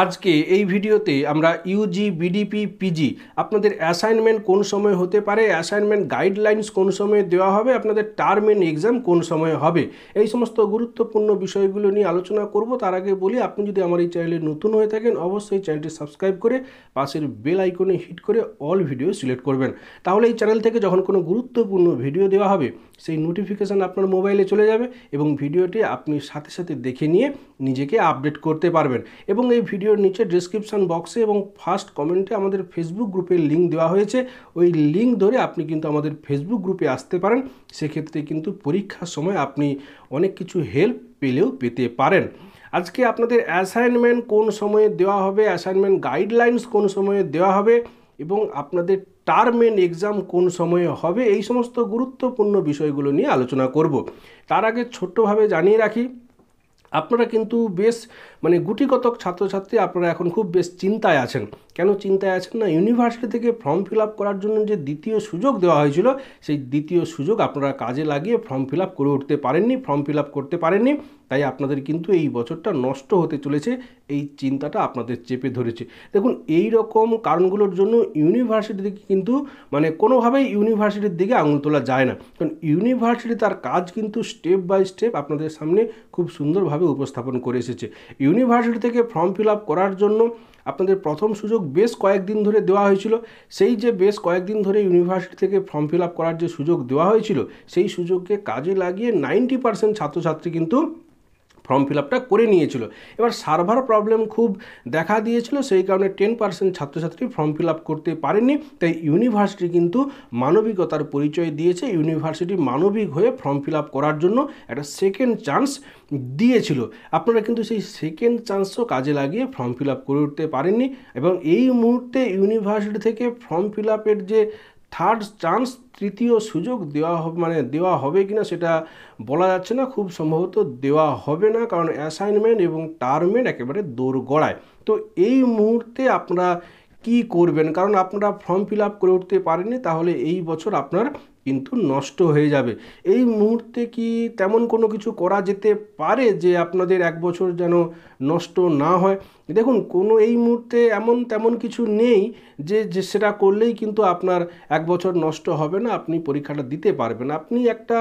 আজকে এই ভিডিওতে আমরা ইউজি বিডিপি পিজি আপনাদের অ্যাসাইনমেন্ট কোন সময় হতে পারে অ্যাসাইনমেন্ট গাইডলাইন্স কোন সময়ে দেওয়া হবে আপনাদের টার্ম এন্ড এক্সাম কোন সময়ে হবে এই সমস্ত গুরুত্বপূর্ণ বিষয়গুলো নিয়ে আলোচনা করব তার আগে বলি আপনি যদি আমার এই চ্যানেলে নতুন হয়ে থাকেন অবশ্যই চ্যানেলটি সাবস্ক্রাইব করে পাশের বেল আইকনে হিট করে অল ভিডিও সিলেক্ট করবেন তাহলে এই চ্যানেল থেকে যখন কোনো গুরুত্বপূর্ণ ভিডিও দেওয়া হবে সেই নোটিফিকেশান আপনার মোবাইলে চলে যাবে এবং ভিডিওটি আপনি সাথে সাথে দেখে নিয়ে নিজেকে আপডেট করতে পারবেন এবং এই ভিডিওর নিচে ডিসক্রিপশান বক্সে এবং ফার্স্ট কমেন্টে আমাদের ফেসবুক গ্রুপের লিঙ্ক দেওয়া হয়েছে ওই লিঙ্ক ধরে আপনি কিন্তু আমাদের ফেসবুক গ্রুপে আসতে পারেন সেক্ষেত্রে কিন্তু পরীক্ষার সময় আপনি অনেক কিছু হেল্প পেলেও পেতে পারেন আজকে আপনাদের অ্যাসাইনমেন্ট কোন সময়ে দেওয়া হবে অ্যাসাইনমেন্ট গাইডলাইন্স কোন সময়ে দেওয়া হবে এবং আপনাদের টার্ম এন্ড এক্সাম কোন সময়ে হবে এই সমস্ত গুরুত্বপূর্ণ বিষয়গুলো নিয়ে আলোচনা করব তার আগে ছোট্টভাবে জানিয়ে রাখি আপনারা কিন্তু বেশ মানে গুটিগতক ছাত্রছাত্রী আপনারা এখন খুব বেশ চিন্তায় আছেন কেন চিন্তায় আছেন না ইউনিভার্সিটি থেকে ফর্ম ফিল আপ করার জন্য যে দ্বিতীয় সুযোগ দেওয়া হয়েছিল সেই দ্বিতীয় সুযোগ আপনারা কাজে লাগিয়ে ফর্ম ফিল আপ করে উঠতে পারেননি ফর্ম ফিল আপ করতে পারেননি তাই আপনাদের কিন্তু এই বছরটা নষ্ট হতে চলেছে এই চিন্তাটা আপনাদের চেপে ধরেছে দেখুন এই রকম কারণগুলোর জন্য ইউনিভার্সিটি থেকে কিন্তু মানে কোনোভাবেই ইউনিভার্সিটির দিকে আঙুল তোলা যায় না কারণ ইউনিভার্সিটি তার কাজ কিন্তু স্টেপ বাই স্টেপ আপনাদের সামনে খুব সুন্দরভাবে উপস্থাপন করে এসেছে ইউনিভার্সিটি থেকে ফর্ম ফিল আপ করার জন্য আপনাদের প্রথম সুযোগ বেশ কয়েকদিন ধরে দেওয়া হয়েছিল সেই যে বেশ কয়েকদিন ধরে ইউনিভার্সিটি থেকে ফর্ম ফিল আপ করার যে সুযোগ দেওয়া হয়েছিল সেই সুযোগকে কাজে লাগিয়ে নাইনটি পার্সেন্ট ছাত্রছাত্রী কিন্তু ফর্ম ফিল আপটা করে নিয়েছিল এবার সার্ভার প্রবলেম খুব দেখা দিয়েছিল সেই কারণে টেন পার্সেন্ট ছাত্রছাত্রী ফর্ম ফিল আপ করতে পারেনি তাই ইউনিভার্সিটি কিন্তু মানবিকতার পরিচয় দিয়েছে ইউনিভার্সিটি মানবিক হয়ে ফর্ম ফিল আপ করার জন্য একটা সেকেন্ড চান্স দিয়েছিল আপনারা কিন্তু সেই সেকেন্ড চান্সও কাজে লাগিয়ে ফর্ম ফিল আপ করে উঠতে পারেননি এবং এই মুহূর্তে ইউনিভার্সিটি থেকে ফর্ম ফিল আপের যে থার্ড চান্স তৃতীয় সুযোগ দেওয়া হবে মানে দেওয়া হবে কিনা সেটা বলা যাচ্ছে না খুব সম্ভবত দেওয়া হবে না কারণ অ্যাসাইনমেন্ট এবং টার্মিন একেবারে দূর গলায় তো এই মুহূর্তে আপনারা কি করবেন কারণ আপনারা ফর্ম ফিলআপ করতে পারলেনি তাহলে এই বছর আপনার কিন্তু নষ্ট হয়ে যাবে এই মুহূর্তে কি তেমন কোনো কিছু করা যেতে পারে যে আপনাদের এক বছর যেন নষ্ট না হয় দেখুন কোনো এই মুহূর্তে এমন তেমন কিছু নেই যে যে সেটা করলেই কিন্তু আপনার এক বছর নষ্ট হবে না আপনি পরীক্ষাটা দিতে পারবেন আপনি একটা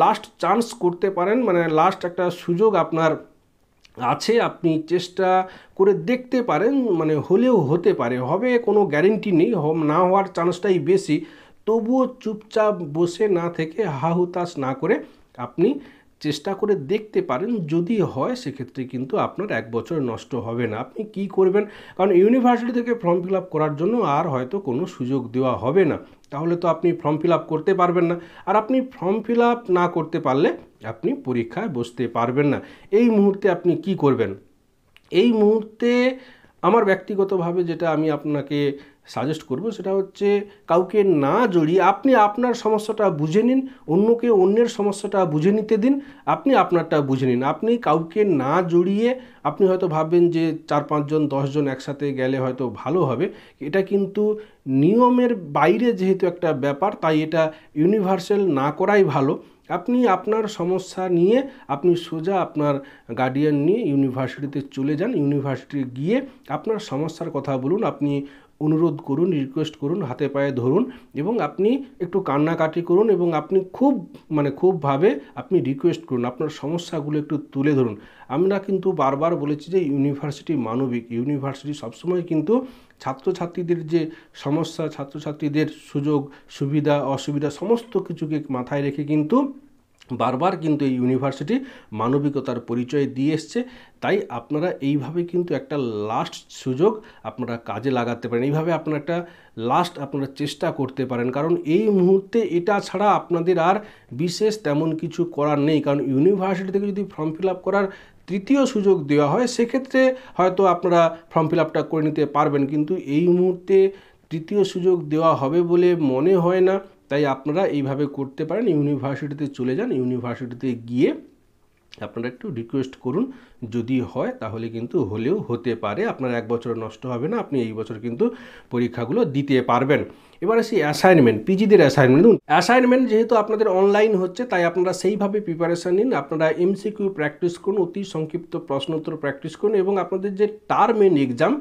লাস্ট চান্স করতে পারেন মানে লাস্ট একটা সুযোগ আপনার আছে আপনি চেষ্টা করে দেখতে পারেন মানে হলেও হতে পারে হবে কোনো গ্যারেন্টি নেই না হওয়ার চান্সটাই বেশি তবুও চুপচাপ বসে না থেকে হাহুতাশ না করে আপনি চেষ্টা করে দেখতে পারেন যদি হয় সেক্ষেত্রে কিন্তু আপনার এক বছর নষ্ট হবে না আপনি কি করবেন কারণ ইউনিভার্সিটি থেকে ফর্ম ফিল আপ করার জন্য আর হয়তো কোনো সুযোগ দেওয়া হবে না তাহলে তো আপনি ফর্ম ফিল আপ করতে পারবেন না আর আপনি ফর্ম ফিল আপ না করতে পারলে আপনি পরীক্ষায় বসতে পারবেন না এই মুহূর্তে আপনি কি করবেন এই মুহূর্তে আমার ব্যক্তিগতভাবে যেটা আমি আপনাকে সাজেস্ট করব সেটা হচ্ছে কাউকে না জড়িয়ে আপনি আপনার সমস্যাটা বুঝে নিন অন্যকে অন্যের সমস্যাটা বুঝে নিতে দিন আপনি আপনারটা বুঝে নিন আপনি কাউকে না জড়িয়ে আপনি হয়তো ভাববেন যে চার পাঁচজন দশজন একসাথে গেলে হয়তো ভালো হবে এটা কিন্তু নিয়মের বাইরে যেহেতু একটা ব্যাপার তাই এটা ইউনিভার্সাল না করাই ভালো আপনি আপনার সমস্যা নিয়ে আপনি সোজা আপনার গার্ডিয়ান নিয়ে ইউনিভার্সিটিতে চলে যান ইউনিভার্সিটি গিয়ে আপনার সমস্যার কথা বলুন আপনি অনুরোধ করুন রিকোয়েস্ট করুন হাতে পায়ে ধরুন এবং আপনি একটু কান্নাকাটি করুন এবং আপনি খুব মানে খুবভাবে আপনি রিকোয়েস্ট করুন আপনার সমস্যাগুলো একটু তুলে ধরুন আমরা কিন্তু বারবার বলেছি যে ইউনিভার্সিটি মানবিক ইউনিভার্সিটি সবসময় কিন্তু ছাত্রছাত্রীদের যে সমস্যা ছাত্রছাত্রীদের সুযোগ সুবিধা অসুবিধা সমস্ত কিছুকে মাথায় রেখে কিন্তু বারবার কিন্তু এই ইউনিভার্সিটি মানবিকতার পরিচয় দিয়ে এসছে তাই আপনারা এইভাবে কিন্তু একটা লাস্ট সুযোগ আপনারা কাজে লাগাতে পারেন এইভাবে আপনার একটা লাস্ট আপনারা চেষ্টা করতে পারেন কারণ এই মুহূর্তে এটা ছাড়া আপনাদের আর বিশেষ তেমন কিছু করার নেই কারণ ইউনিভার্সিটি থেকে যদি ফর্ম ফিল আপ করার তৃতীয় সুযোগ দেওয়া হয় সেক্ষেত্রে হয়তো আপনারা ফর্ম ফিল আপটা করে নিতে পারবেন কিন্তু এই মুহূর্তে তৃতীয় সুযোগ দেওয়া হবে বলে মনে হয় না তাই আপনারা এইভাবে করতে পারেন ইউনিভার্সিটিতে চলে যান ইউনিভার্সিটিতে গিয়ে আপনারা একটু রিকোয়েস্ট করুন যদি হয় তাহলে কিন্তু হলেও হতে পারে আপনার এক বছর নষ্ট হবে না আপনি এই বছর কিন্তু পরীক্ষাগুলো দিতে পারবেন এবার আসি অ্যাসাইনমেন্ট পিজিদের অ্যাসাইনমেন্ট দেখুন অ্যাসাইনমেন্ট যেহেতু আপনাদের অনলাইন হচ্ছে তাই আপনারা সেইভাবে প্রিপারেশান নিন আপনারা এমসিকিউ প্র্যাকটিস করুন অতি সংক্ষিপ্ত প্রশ্নোত্তর প্র্যাকটিস করুন এবং আপনাদের যে টার্ম এন্ড এক্সাম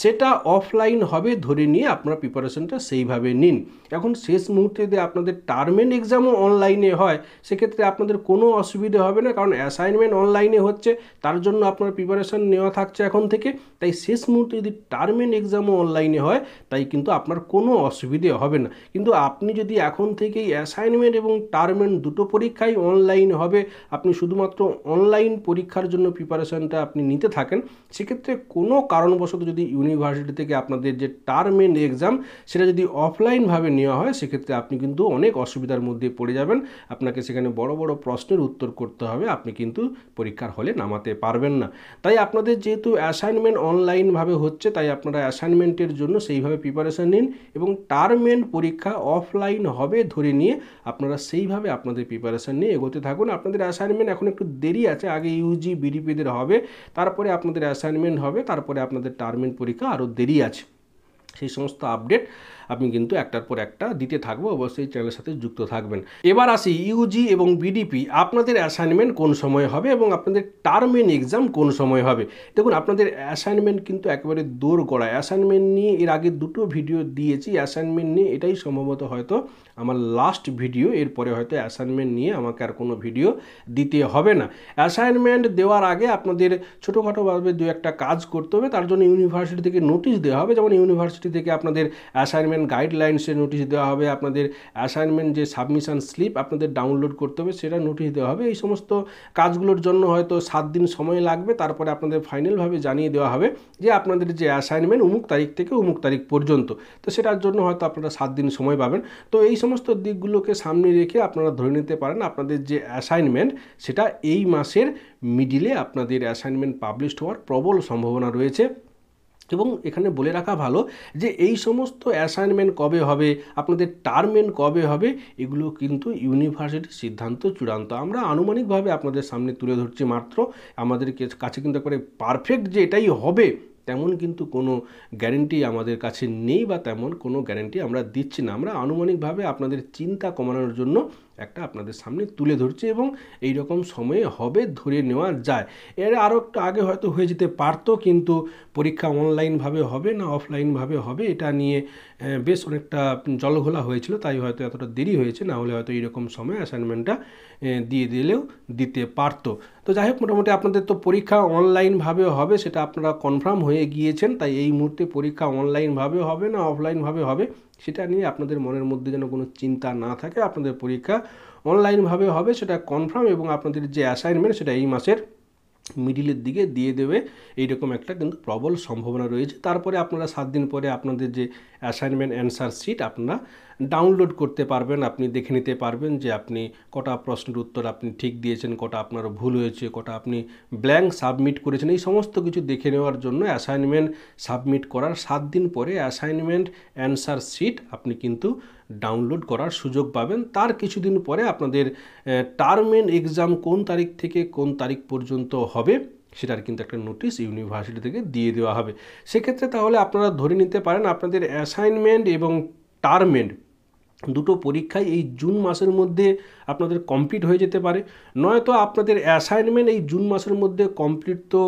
সেটা অফলাইন হবে ধরে নিয়ে আপনারা প্রিপারেশানটা সেইভাবে নিন এখন শেষ মুহূর্তে যদি আপনাদের টার্ম এন্ড এক্সামও অনলাইনে হয় সেক্ষেত্রে আপনাদের কোনো অসুবিধে হবে না কারণ অ্যাসাইনমেন্ট অনলাইনে হচ্ছে তার জন্য আপনার প্রিপারেশান নেওয়া থাকছে এখন থেকে তাই শেষ মুহূর্তে যদি টার্ম এন্ড এক্সামও অনলাইনে হয় তাই কিন্তু আপনার কোনো অসুবিধে দিয়ে হবে না কিন্তু আপনি যদি এখন থেকেই অ্যাসাইনমেন্ট এবং টার্মেন্ট দুটো পরীক্ষাই অনলাইন হবে আপনি শুধুমাত্র অনলাইন পরীক্ষার জন্য প্রিপারেশানটা আপনি নিতে থাকেন সেক্ষেত্রে কোনো কারণবশত যদি ইউনিভার্সিটি থেকে আপনাদের যে টার্মেন্ট এক্সাম সেটা যদি অফলাইনভাবে নেওয়া হয় সেক্ষেত্রে আপনি কিন্তু অনেক অসুবিধার মধ্যে পড়ে যাবেন আপনাকে সেখানে বড় বড় প্রশ্নের উত্তর করতে হবে আপনি কিন্তু পরীক্ষার হলে নামাতে পারবেন না তাই আপনাদের যেহেতু অ্যাসাইনমেন্ট অনলাইনভাবে হচ্ছে তাই আপনারা অ্যাসাইনমেন্টের জন্য সেইভাবে প্রিপারেশান নিন এবং টার্ম গভর্নমেন্ট পরীক্ষা অফলাইন হবে ধরে নিয়ে আপনারা সেইভাবে আপনাদের প্রিপারেশান নিয়ে এগোতে থাকুন আপনাদের অ্যাসাইনমেন্ট এখন একটু দেরি আছে আগে ইউজি বিডিপিদের হবে তারপরে আপনাদের অ্যাসাইনমেন্ট হবে তারপরে আপনাদের টার্মেন্ট পরীক্ষা আরও দেরি আছে সেই সমস্ত আপডেট আপনি কিন্তু একটার পর একটা দিতে থাকবো অবশ্যই চ্যানেলের সাথে যুক্ত থাকবেন এবার আসি ইউজি এবং বিডিপি আপনাদের অ্যাসাইনমেন্ট কোন সময় হবে এবং আপনাদের টার্ম এন্ড এক্সাম কোন সময় হবে দেখুন আপনাদের অ্যাসাইনমেন্ট কিন্তু একেবারে দৌড় করা অ্যাসাইনমেন্ট নিয়ে এর আগে দুটো ভিডিও দিয়েছি অ্যাসাইনমেন্ট নিয়ে এটাই সম্ভবত হয়তো আমার লাস্ট ভিডিও এরপরে হয়তো অ্যাসাইনমেন্ট নিয়ে আমাকে আর কোনো ভিডিও দিতে হবে না অ্যাসাইনমেন্ট দেওয়ার আগে আপনাদের ছোটোখাটোভাবে দু একটা কাজ করতে হবে তার জন্য ইউনিভার্সিটি থেকে নোটিশ দেওয়া হবে যেমন ইউনিভার্সিটি পরবর্তী থেকে আপনাদের অ্যাসাইনমেন্ট গাইডলাইন্সের নোটিশ দেওয়া হবে আপনাদের অ্যাসাইনমেন্ট যে সাবমিশান স্লিপ আপনাদের ডাউনলোড করতে হবে সেটা নোটিশ দেওয়া হবে এই সমস্ত কাজগুলোর জন্য হয়তো সাত দিন সময় লাগবে তারপরে আপনাদের ফাইনালভাবে জানিয়ে দেওয়া হবে যে আপনাদের যে অ্যাসাইনমেন্ট অমুক তারিখ থেকে অমুক তারিখ পর্যন্ত তো সেটার জন্য হয়তো আপনারা সাত দিন সময় পাবেন তো এই সমস্ত দিকগুলোকে সামনে রেখে আপনারা ধরে নিতে পারেন আপনাদের যে অ্যাসাইনমেন্ট সেটা এই মাসের মিডিলে আপনাদের অ্যাসাইনমেন্ট পাবলিশড হওয়ার প্রবল সম্ভাবনা রয়েছে এবং এখানে বলে রাখা ভালো যে এই সমস্ত অ্যাসাইনমেন্ট কবে হবে আপনাদের টার্ম এন্ড কবে হবে এগুলো কিন্তু ইউনিভার্সিটির সিদ্ধান্ত চূড়ান্ত আমরা আনুমানিকভাবে আপনাদের সামনে তুলে ধরছি মাত্র আমাদের কাছে কিন্তু একবারে পারফেক্ট যে এটাই হবে তেমন কিন্তু কোনো গ্যারেন্টি আমাদের কাছে নেই বা তেমন কোনো গ্যারেন্টি আমরা দিচ্ছি না আমরা আনুমানিকভাবে আপনাদের চিন্তা কমানোর জন্য একটা আপনাদের সামনে তুলে ধরছি এবং এই রকম সময়ে হবে ধরে নেওয়া যায় এর আরও একটু আগে হয়তো হয়ে যেতে পারতো কিন্তু পরীক্ষা অনলাইনভাবে হবে না অফলাইনভাবে হবে এটা নিয়ে বেশ অনেকটা জলঘোলা হয়েছিল তাই হয়তো এতটা দেরি হয়েছে না হলে হয়তো এইরকম সময় অ্যাসাইনমেন্টটা দিয়ে দিলেও দিতে পারতো তো যাই হোক মোটামুটি আপনাদের তো পরীক্ষা অনলাইনভাবে হবে সেটা আপনারা কনফার্ম হয়ে গিয়েছেন তাই এই মুহূর্তে পরীক্ষা অনলাইনভাবে হবে না অফলাইনভাবে হবে সেটা নিয়ে আপনাদের মনের মধ্যে যেন কোনো চিন্তা না থাকে আপনাদের পরীক্ষা অনলাইনভাবে হবে সেটা কনফার্ম এবং আপনাদের যে অ্যাসাইনমেন্ট সেটা এই মাসের মিডিলের দিকে দিয়ে দেবে এইরকম একটা কিন্তু প্রবল সম্ভাবনা রয়েছে তারপরে আপনারা সাত দিন পরে আপনাদের যে অ্যাসাইনমেন্ট অ্যান্সার শিট আপনারা ডাউনলোড করতে পারবেন আপনি দেখে নিতে পারবেন যে আপনি কটা প্রশ্নের উত্তর আপনি ঠিক দিয়েছেন কটা আপনার ভুল হয়েছে কটা আপনি ব্ল্যাঙ্ক সাবমিট করেছেন এই সমস্ত কিছু দেখে নেওয়ার জন্য অ্যাসাইনমেন্ট সাবমিট করার সাত দিন পরে অ্যাসাইনমেন্ট অ্যান্সার শিট আপনি কিন্তু ডাউনলোড করার সুযোগ পাবেন তার কিছুদিন পরে আপনাদের টার্ম এন্ড এক্সাম কোন তারিখ থেকে কোন তারিখ পর্যন্ত হবে সেটার কিন্তু একটা নোটিশ ইউনিভার্সিটি থেকে দিয়ে দেওয়া হবে সেক্ষেত্রে তাহলে আপনারা ধরে নিতে পারেন আপনাদের অ্যাসাইনমেন্ট এবং টার্ম এন্ড দুটো পরীক্ষাই এই জুন মাসের মধ্যে আপনাদের কমপ্লিট হয়ে যেতে পারে নয়তো আপনাদের অ্যাসাইনমেন্ট এই জুন মাসের মধ্যে কমপ্লিট তো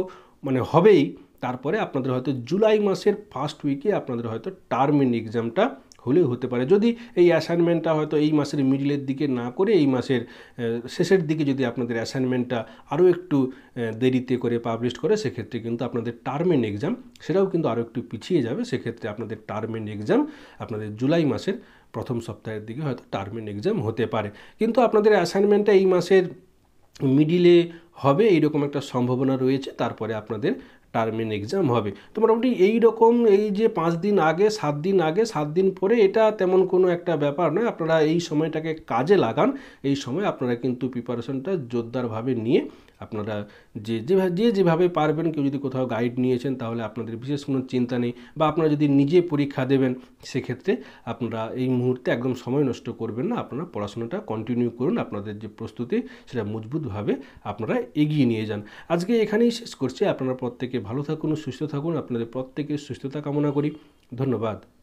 মানে হবেই তারপরে আপনাদের হয়তো জুলাই মাসের ফার্স্ট উইকে আপনাদের হয়তো টার্ম এক্সামটা হলেও হতে পারে যদি এই অ্যাসাইনমেন্টটা হয়তো এই মাসের মিডিলের দিকে না করে এই মাসের শেষের দিকে যদি আপনাদের অ্যাসাইনমেন্টটা আরও একটু দেরিতে করে পাবলিশ করে সেক্ষেত্রে কিন্তু আপনাদের টার্ম এন্ড এক্সাম সেটাও কিন্তু আরও একটু পিছিয়ে যাবে সেক্ষেত্রে আপনাদের টার্ম এন্ড এক্সাম আপনাদের জুলাই মাসের প্রথম সপ্তাহের দিকে হয়তো টার্মিন এক্সাম হতে পারে কিন্তু আপনাদের অ্যাসাইনমেন্টটা এই মাসের মিডিলে হবে এইরকম একটা সম্ভাবনা রয়েছে তারপরে আপনাদের টার্মিন এক্সাম হবে তো মোটামুটি এই রকম এই যে পাঁচ দিন আগে সাত দিন আগে সাত দিন পরে এটা তেমন কোনো একটা ব্যাপার নয় আপনারা এই সময়টাকে কাজে লাগান এই সময় আপনারা কিন্তু প্রিপারেশনটা জোরদারভাবে নিয়ে আপনারা যে যেভাবে যে যেভাবে পারবেন কেউ যদি কোথাও গাইড নিয়েছেন তাহলে আপনাদের বিশেষ কোনো চিন্তা নেই বা আপনারা যদি নিজে পরীক্ষা দেবেন সেক্ষেত্রে আপনারা এই মুহূর্তে একদম সময় নষ্ট করবেন না আপনারা পড়াশোনাটা কন্টিনিউ করুন আপনাদের যে প্রস্তুতি সেটা মজবুতভাবে আপনারা এগিয়ে নিয়ে যান আজকে এখানেই শেষ করছি আপনারা প্রত্যেকে ভালো থাকুন সুস্থ থাকুন আপনাদের প্রত্যেকের সুস্থতা কামনা করি ধন্যবাদ